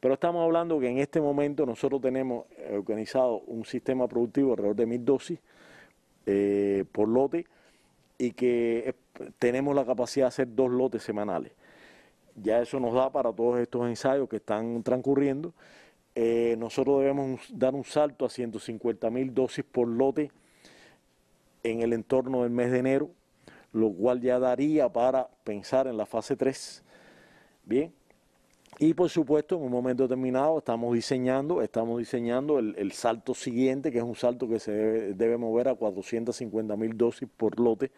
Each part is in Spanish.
Pero estamos hablando que en este momento nosotros tenemos eh, organizado un sistema productivo alrededor de mil dosis eh, por lote y que eh, tenemos la capacidad de hacer dos lotes semanales. Ya eso nos da para todos estos ensayos que están transcurriendo. nosotros debemos dar un salto a 150 mil dosis por lote en el entorno del mes de enero, lo cual ya daría para pensar en la fase 3. Bien, y por supuesto, en un momento determinado estamos diseñando, estamos diseñando el, salto siguiente, que es un salto que se debe, mover a 450 mil dosis por lote.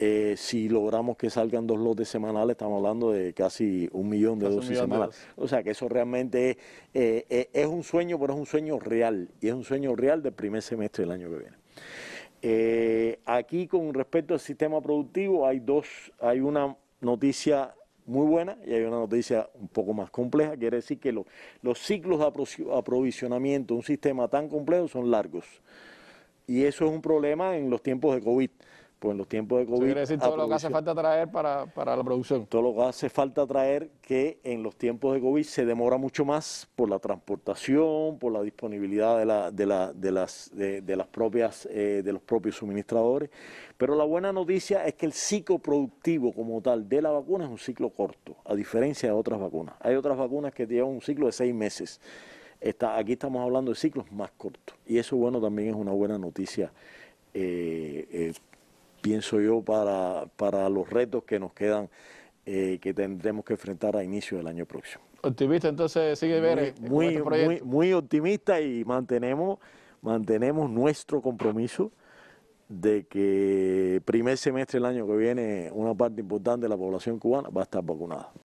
Eh, si logramos que salgan dos lotes semanales, estamos hablando de casi un millón de dosis semanales. o sea que eso realmente es, eh, eh, es un sueño, pero es un sueño real, y es un sueño real del primer semestre del año que viene. aquí con respecto al sistema productivo hay dos, hay una noticia muy buena y hay una noticia un poco más compleja. Quiere decir que los ciclos de aprovisionamiento de un sistema tan complejo son largos. Y eso es un problema en los tiempos de COVID. Pues, en los tiempos de COVID... todo lo que hace falta traer para, la producción. Todo lo que hace falta traer que en los tiempos de COVID se demora mucho más por la transportación, por la disponibilidad de, de, las, de, las propias, eh, de los propios suministradores. Pero la buena noticia es que el ciclo productivo como tal de la vacuna es un ciclo corto, a diferencia de otras vacunas. Hay otras vacunas que llevan un ciclo de seis meses. Está, aquí estamos hablando de ciclos más cortos. Y eso, bueno, también es una buena noticia eh, eh, pienso yo, para, los retos que nos quedan, eh, que tendremos que enfrentar a inicio del año próximo. Optimista, entonces sigue ver. Eh, muy, muy, optimista y mantenemos, mantenemos nuestro compromiso de que primer semestre del año que viene una parte importante de la población cubana va a estar vacunada.